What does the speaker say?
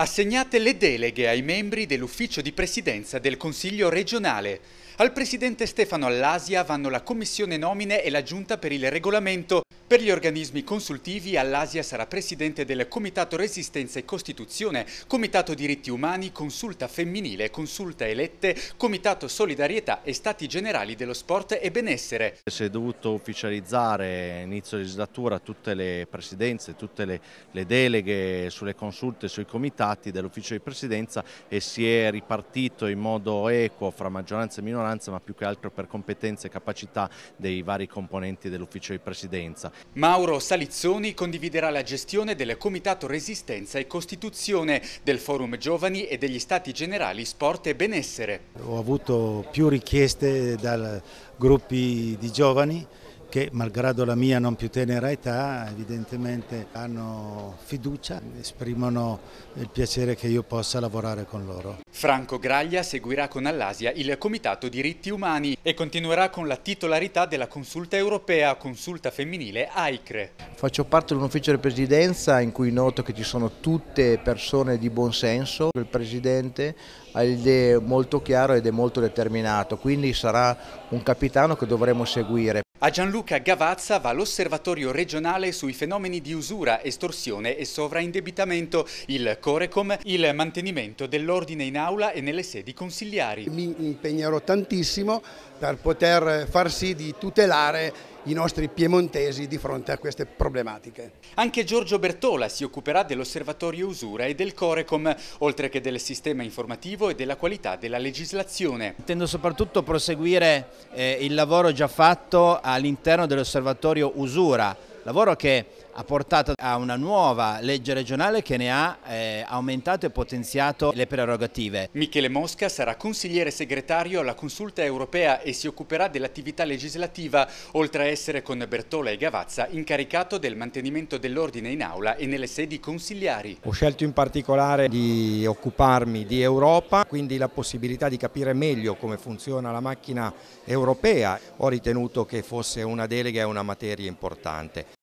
Assegnate le deleghe ai membri dell'Ufficio di Presidenza del Consiglio regionale. Al Presidente Stefano Allasia vanno la Commissione nomine e la Giunta per il regolamento. Per gli organismi consultivi Allasia sarà Presidente del Comitato Resistenza e Costituzione, Comitato Diritti Umani, Consulta Femminile, Consulta Elette, Comitato Solidarietà e Stati Generali dello Sport e Benessere. Si è dovuto ufficializzare inizio legislatura tutte le presidenze, tutte le, le deleghe sulle consulte sui comitati dati dell'ufficio di presidenza e si è ripartito in modo equo fra maggioranza e minoranza ma più che altro per competenze e capacità dei vari componenti dell'ufficio di presidenza. Mauro Salizzoni condividerà la gestione del Comitato Resistenza e Costituzione, del Forum Giovani e degli Stati Generali Sport e Benessere. Ho avuto più richieste da gruppi di giovani che malgrado la mia non più tenera età evidentemente hanno fiducia, esprimono il piacere che io possa lavorare con loro. Franco Graglia seguirà con Allasia il Comitato Diritti Umani e continuerà con la titolarità della consulta europea, consulta femminile AICRE. Faccio parte di un ufficio di presidenza in cui noto che ci sono tutte persone di buon senso, il presidente ha idee molto chiaro ed è molto determinato, quindi sarà un capitano che dovremo seguire. A Gianluca Gavazza va l'osservatorio regionale sui fenomeni di usura, estorsione e sovraindebitamento, il Corecom, il mantenimento dell'ordine in aula e nelle sedi consigliari. Mi impegnerò tantissimo per poter far sì di tutelare i nostri piemontesi di fronte a queste problematiche. Anche Giorgio Bertola si occuperà dell'osservatorio usura e del Corecom, oltre che del sistema informativo e della qualità della legislazione. Intendo soprattutto proseguire eh, il lavoro già fatto all'interno dell'osservatorio usura, lavoro che ha portato a una nuova legge regionale che ne ha eh, aumentato e potenziato le prerogative. Michele Mosca sarà consigliere segretario alla Consulta europea e si occuperà dell'attività legislativa, oltre a essere con Bertola e Gavazza incaricato del mantenimento dell'ordine in aula e nelle sedi consigliari. Ho scelto in particolare di occuparmi di Europa, quindi la possibilità di capire meglio come funziona la macchina europea. Ho ritenuto che fosse una delega e una materia importante.